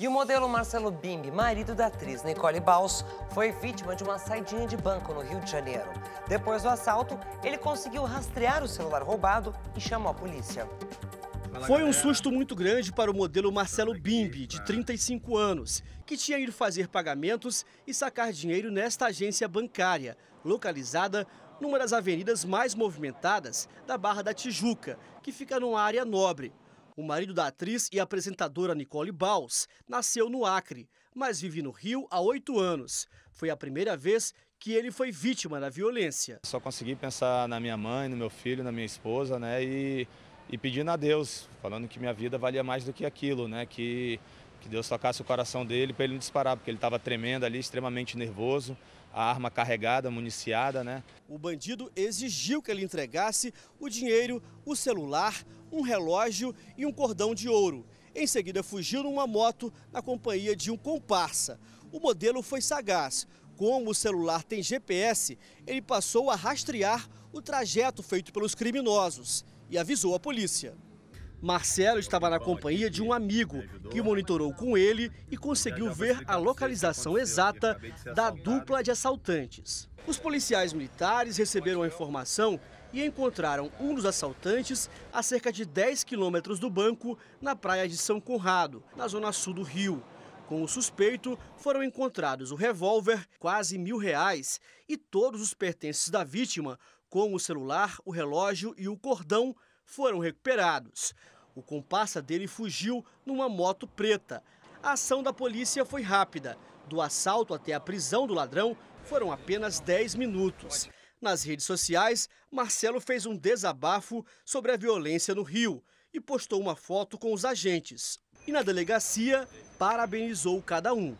E o modelo Marcelo Bimbi, marido da atriz Nicole Baus, foi vítima de uma saidinha de banco no Rio de Janeiro. Depois do assalto, ele conseguiu rastrear o celular roubado e chamou a polícia. Foi um susto muito grande para o modelo Marcelo Bimbi, de 35 anos, que tinha ido fazer pagamentos e sacar dinheiro nesta agência bancária, localizada numa das avenidas mais movimentadas da Barra da Tijuca, que fica numa área nobre. O marido da atriz e apresentadora Nicole Baus nasceu no Acre, mas vive no Rio há oito anos. Foi a primeira vez que ele foi vítima da violência. Só consegui pensar na minha mãe, no meu filho, na minha esposa, né? E, e pedindo a Deus, falando que minha vida valia mais do que aquilo, né? Que que Deus tocasse o coração dele para ele não disparar, porque ele estava tremendo ali, extremamente nervoso, a arma carregada, municiada, né? O bandido exigiu que ele entregasse o dinheiro, o celular, um relógio e um cordão de ouro. Em seguida, fugiu numa moto na companhia de um comparsa. O modelo foi sagaz. Como o celular tem GPS, ele passou a rastrear o trajeto feito pelos criminosos e avisou a polícia. Marcelo estava na companhia de um amigo que monitorou né? com ele e conseguiu ver a localização exata da dupla de assaltantes. Os policiais militares receberam a informação e encontraram um dos assaltantes a cerca de 10 quilômetros do banco, na praia de São Conrado, na zona sul do Rio. Com o suspeito, foram encontrados o revólver, quase mil reais, e todos os pertences da vítima, como o celular, o relógio e o cordão, foram recuperados. O comparsa dele fugiu numa moto preta. A ação da polícia foi rápida. Do assalto até a prisão do ladrão foram apenas 10 minutos. Nas redes sociais, Marcelo fez um desabafo sobre a violência no Rio e postou uma foto com os agentes. E na delegacia, parabenizou cada um.